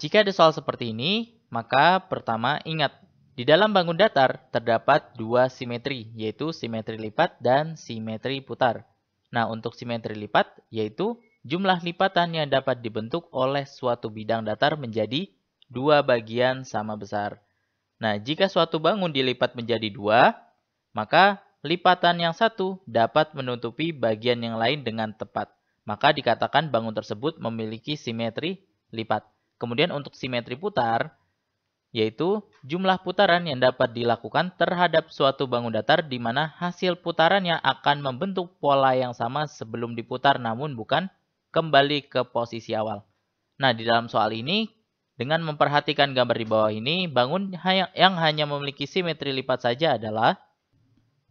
Jika ada soal seperti ini, maka pertama ingat, di dalam bangun datar terdapat dua simetri, yaitu simetri lipat dan simetri putar. Nah, untuk simetri lipat, yaitu jumlah lipatan yang dapat dibentuk oleh suatu bidang datar menjadi dua bagian sama besar. Nah, jika suatu bangun dilipat menjadi dua, maka lipatan yang satu dapat menutupi bagian yang lain dengan tepat. Maka dikatakan bangun tersebut memiliki simetri lipat. Kemudian untuk simetri putar, yaitu jumlah putaran yang dapat dilakukan terhadap suatu bangun datar di mana hasil putarannya akan membentuk pola yang sama sebelum diputar namun bukan kembali ke posisi awal. Nah, di dalam soal ini, dengan memperhatikan gambar di bawah ini, bangun yang hanya memiliki simetri lipat saja adalah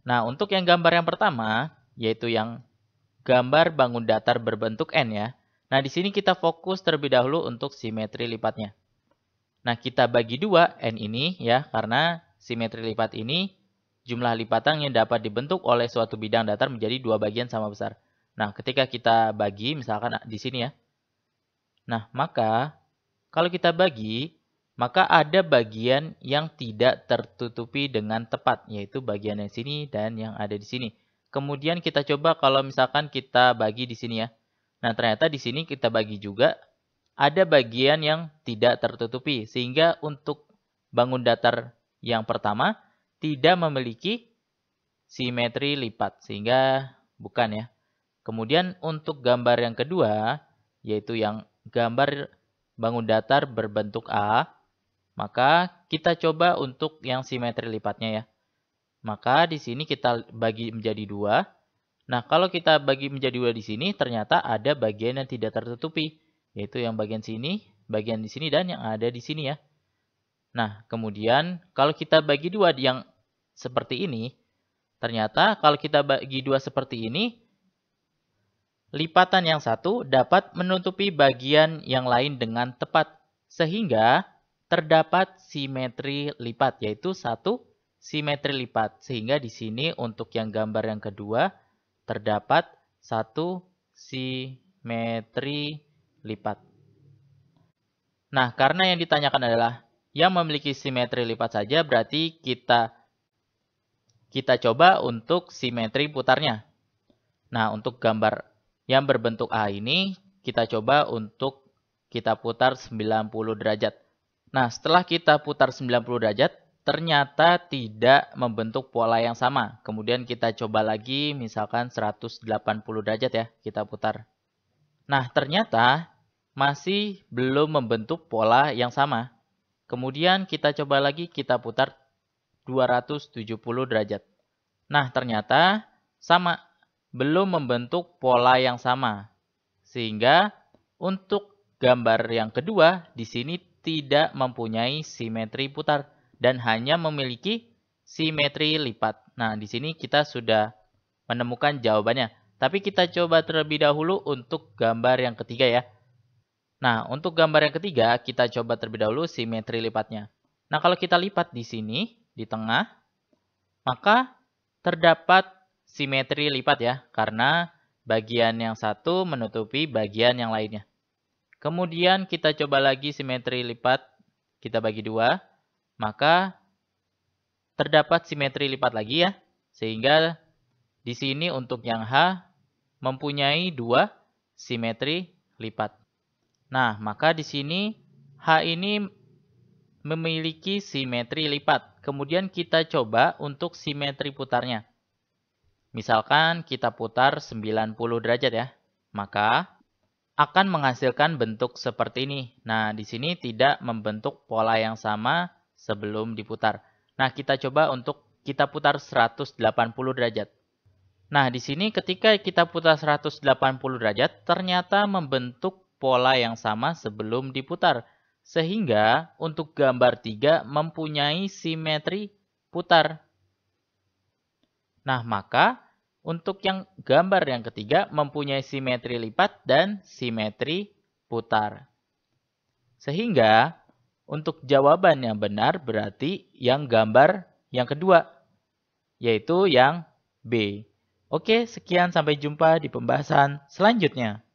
Nah, untuk yang gambar yang pertama, yaitu yang gambar bangun datar berbentuk N ya, Nah, di sini kita fokus terlebih dahulu untuk simetri lipatnya. Nah, kita bagi dua N ini ya, karena simetri lipat ini jumlah lipatan yang dapat dibentuk oleh suatu bidang datar menjadi dua bagian sama besar. Nah, ketika kita bagi, misalkan di sini ya. Nah, maka kalau kita bagi, maka ada bagian yang tidak tertutupi dengan tepat, yaitu bagian yang sini dan yang ada di sini. Kemudian kita coba kalau misalkan kita bagi di sini ya. Nah, ternyata di sini kita bagi juga ada bagian yang tidak tertutupi sehingga untuk bangun datar yang pertama tidak memiliki simetri lipat sehingga bukan ya. Kemudian untuk gambar yang kedua yaitu yang gambar bangun datar berbentuk A, maka kita coba untuk yang simetri lipatnya ya. Maka di sini kita bagi menjadi dua Nah, kalau kita bagi menjadi dua di sini, ternyata ada bagian yang tidak tertutupi, yaitu yang bagian sini, bagian di sini, dan yang ada di sini ya. Nah, kemudian kalau kita bagi dua yang seperti ini, ternyata kalau kita bagi dua seperti ini, lipatan yang satu dapat menutupi bagian yang lain dengan tepat, sehingga terdapat simetri lipat, yaitu satu simetri lipat. Sehingga di sini untuk yang gambar yang kedua, terdapat satu simetri lipat. Nah, karena yang ditanyakan adalah yang memiliki simetri lipat saja berarti kita kita coba untuk simetri putarnya. Nah, untuk gambar yang berbentuk A ini kita coba untuk kita putar 90 derajat. Nah, setelah kita putar 90 derajat, ternyata tidak membentuk pola yang sama. Kemudian kita coba lagi misalkan 180 derajat ya, kita putar. Nah, ternyata masih belum membentuk pola yang sama. Kemudian kita coba lagi, kita putar 270 derajat. Nah, ternyata sama, belum membentuk pola yang sama. Sehingga untuk gambar yang kedua di sini tidak mempunyai simetri putar dan hanya memiliki simetri lipat. Nah, di sini kita sudah menemukan jawabannya. Tapi kita coba terlebih dahulu untuk gambar yang ketiga ya. Nah, untuk gambar yang ketiga, kita coba terlebih dahulu simetri lipatnya. Nah, kalau kita lipat di sini, di tengah, maka terdapat simetri lipat ya, karena bagian yang satu menutupi bagian yang lainnya. Kemudian kita coba lagi simetri lipat, kita bagi dua maka terdapat simetri lipat lagi ya. Sehingga di sini untuk yang H mempunyai dua simetri lipat. Nah, maka di sini H ini memiliki simetri lipat. Kemudian kita coba untuk simetri putarnya. Misalkan kita putar 90 derajat ya. Maka akan menghasilkan bentuk seperti ini. Nah, di sini tidak membentuk pola yang sama sebelum diputar. Nah, kita coba untuk kita putar 180 derajat. Nah, di sini ketika kita putar 180 derajat, ternyata membentuk pola yang sama sebelum diputar. Sehingga untuk gambar 3 mempunyai simetri putar. Nah, maka untuk yang gambar yang ketiga mempunyai simetri lipat dan simetri putar. Sehingga untuk jawaban yang benar berarti yang gambar yang kedua, yaitu yang B. Oke, sekian sampai jumpa di pembahasan selanjutnya.